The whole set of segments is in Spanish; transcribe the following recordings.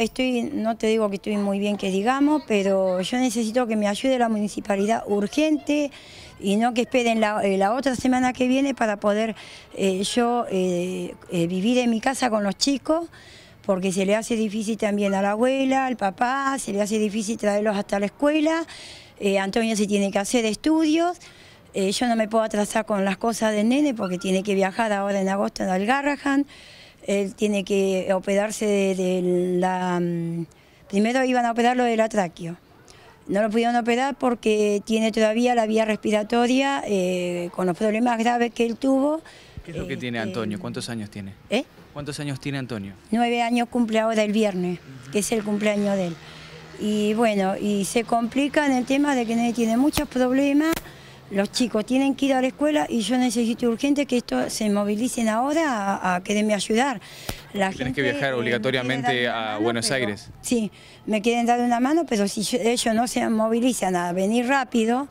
Estoy, no te digo que estoy muy bien que digamos, pero yo necesito que me ayude la municipalidad urgente y no que esperen la, eh, otra semana que viene para poder eh, yo eh, vivir en mi casa con los chicos, porque se le hace difícil también a la abuela, al papá, se le hace difícil traerlos hasta la escuela, Antonio se tiene que hacer estudios, yo no me puedo atrasar con las cosas del nene porque tiene que viajar ahora en agosto en Algarrahan él tiene que operarse de, la... Mm, primero iban a operarlo del atraquio. No lo pudieron operar porque tiene todavía la vía respiratoria eh, con los problemas graves que él tuvo. ¿Qué es lo que tiene este, Antonio? Mm, ¿Cuántos años tiene? ¿Eh? ¿Cuántos años tiene Antonio? Nueve años cumple ahora el viernes, que es el cumpleaños de él. Y bueno, y se complica en el tema de que tiene muchos problemas los chicos tienen que ir a la escuela y yo necesito urgente que esto se movilicen ahora a, quererme ayudar. Tienes que viajar obligatoriamente a Buenos Aires. Sí, me quieren dar una mano, pero si ellos no se movilizan a venir rápido,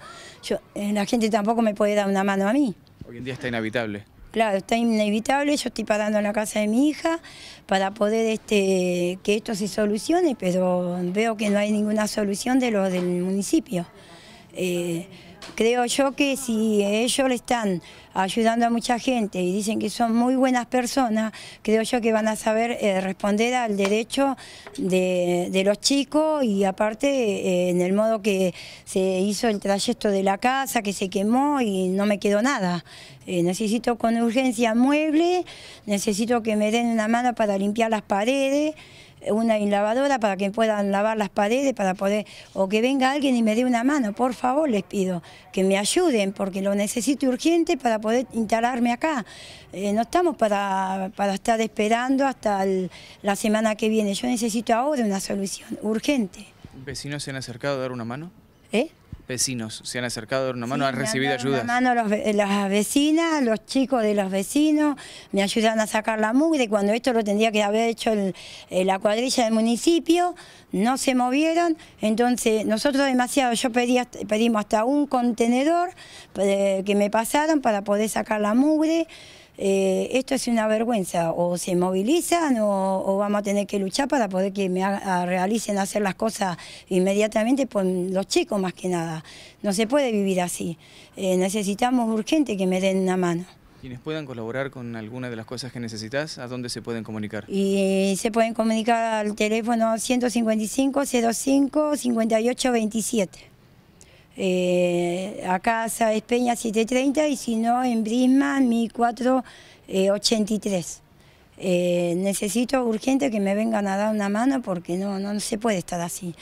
eh, la gente tampoco me puede dar una mano a mí. Hoy en día está inevitable. Claro, está inevitable, yo estoy parando en la casa de mi hija para poder este, que esto se solucione, pero veo que no hay ninguna solución de lo del municipio. Eh, creo yo que si ellos le están ayudando a mucha gente y dicen que son muy buenas personas, creo yo que van a saber eh, responder al derecho de, los chicos y aparte eh, en el modo que se hizo el trayecto de la casa, que se quemó y no me quedó nada. Eh, necesito con urgencia muebles, necesito que me den una mano para limpiar las paredes una lavadora para que puedan lavar las paredes, para poder, o que venga alguien y me dé una mano, por favor les pido, que me ayuden, porque lo necesito urgente para poder instalarme acá. Eh, no estamos para, estar esperando hasta la semana que viene, yo necesito ahora una solución urgente. ¿Vecinos se han acercado a dar una mano? ¿Eh? vecinos se han acercado hermano, han recibido ayuda. mano las vecinas, los chicos de los vecinos, me ayudan a sacar la mugre. Cuando esto lo tendría que haber hecho eh, la cuadrilla del municipio, no se movieron. Entonces, nosotros demasiado, yo pedí, pedimos hasta un contenedor eh, que me pasaron para poder sacar la mugre. Eh, esto es una vergüenza, o se movilizan o, vamos a tener que luchar para poder que me realicen hacer las cosas inmediatamente por los chicos más que nada. No se puede vivir así. Eh, necesitamos urgente que me den una mano. Quienes puedan colaborar con alguna de las cosas que necesitas, ¿a dónde se pueden comunicar? Y se pueden comunicar al teléfono 155 05 5827 a casa de Peña 730 y si no en Brisma 1483. Eh, necesito urgente que me vengan a dar una mano porque no, no se puede estar así.